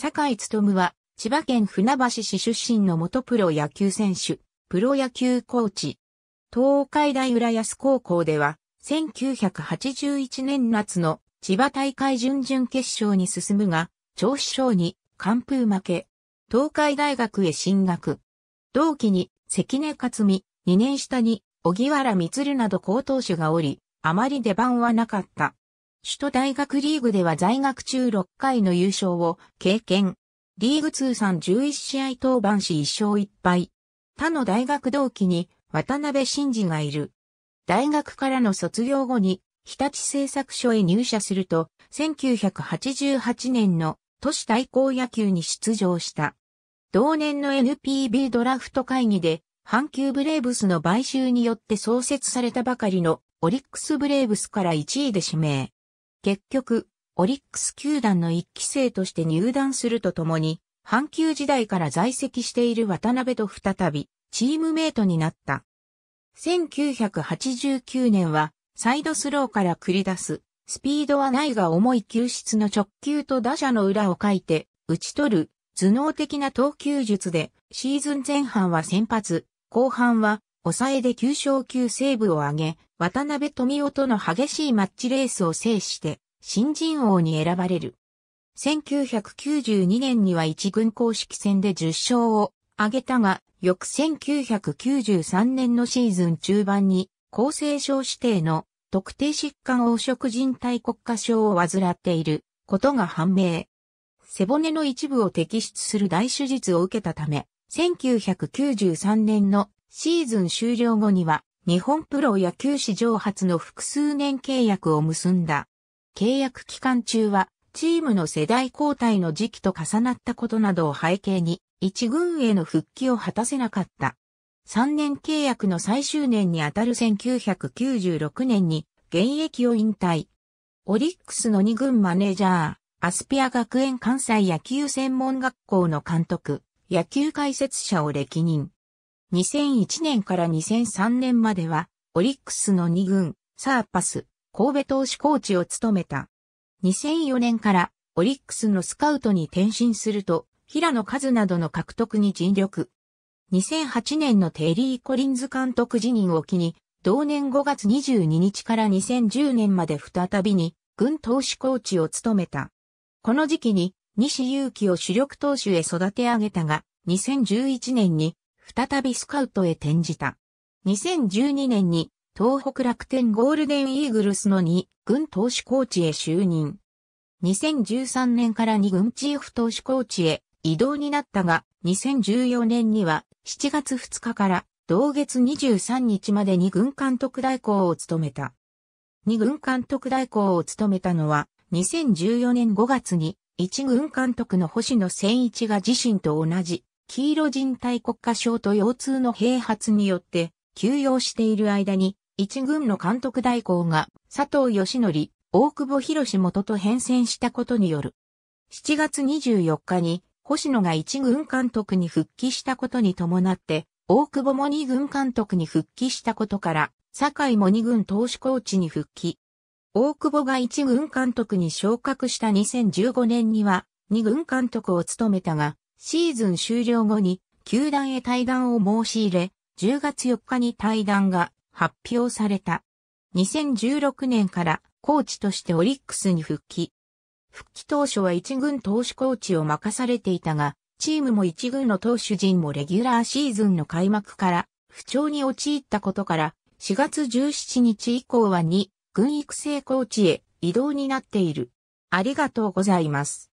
坂井むは、千葉県船橋市出身の元プロ野球選手、プロ野球コーチ。東海大浦安高校では、1981年夏の千葉大会準々決勝に進むが、調子賞に完封負け。東海大学へ進学。同期に関根克美、2年下に小木原光など高等手がおり、あまり出番はなかった。首都大学リーグでは在学中6回の優勝を経験。リーグ通算11試合登板し1勝1敗。他の大学同期に渡辺真嗣がいる。大学からの卒業後に日立製作所へ入社すると、1988年の都市対抗野球に出場した。同年の NPB ドラフト会議で、阪急ブレーブスの買収によって創設されたばかりのオリックスブレーブスから1位で指名。結局、オリックス球団の一期生として入団するとともに、阪急時代から在籍している渡辺と再び、チームメイトになった。1989年は、サイドスローから繰り出す、スピードはないが重い球質の直球と打者の裏をかいて、打ち取る、頭脳的な投球術で、シーズン前半は先発、後半は抑えで9勝9セーブを挙げ、渡辺富夫との激しいマッチレースを制して、新人王に選ばれる。1992年には一軍公式戦で10勝を挙げたが、翌1993年のシーズン中盤に、厚生症指定の特定疾患黄色人体国家症を患っていることが判明。背骨の一部を摘出する大手術を受けたため、1993年のシーズン終了後には、日本プロ野球史上初の複数年契約を結んだ。契約期間中は、チームの世代交代の時期と重なったことなどを背景に、一軍への復帰を果たせなかった。3年契約の最終年にあたる1996年に、現役を引退。オリックスの二軍マネージャー、アスピア学園関西野球専門学校の監督、野球解説者を歴任。2001年から2003年までは、オリックスの2軍、サーパス、神戸投手コーチを務めた。2004年からオリックスのスカウトに転身すると、平野和などの獲得に尽力。2008年のテリー・コリンズ監督辞任を機に、同年5月22日から2010年まで再びに、軍投手コーチを務めた。この時期に、西祐希を主力投手へ育て上げたが、2011年に再びスカウトへ転じた。2012年に東北楽天ゴールデンイーグルスの2軍投手コーチへ就任。2013年から2軍チーフ投手コーチへ移動になったが、2014年には7月2日から同月23日まで2軍監督代行を務めた。2軍監督代行を務めたのは、2014年5月に1軍監督の星野千一が自身と同じ黄色人体国家症と腰痛の併発によって休養している間に、一軍の監督代行が佐藤義則、大久保博士元と変遷したことによる。7月24日に星野が一軍監督に復帰したことに伴って、大久保も二軍監督に復帰したことから、酒井も二軍投手コーチに復帰。大久保が一軍監督に昇格した2015年には、二軍監督を務めたが、シーズン終了後に球団へ対談を申し入れ、10月4日に対談が発表された。2016年からコーチとしてオリックスに復帰。復帰当初は一軍投手コーチを任されていたが、チームも一軍の投手陣もレギュラーシーズンの開幕から不調に陥ったことから、4月17日以降は2軍育成コーチへ移動になっている。ありがとうございます。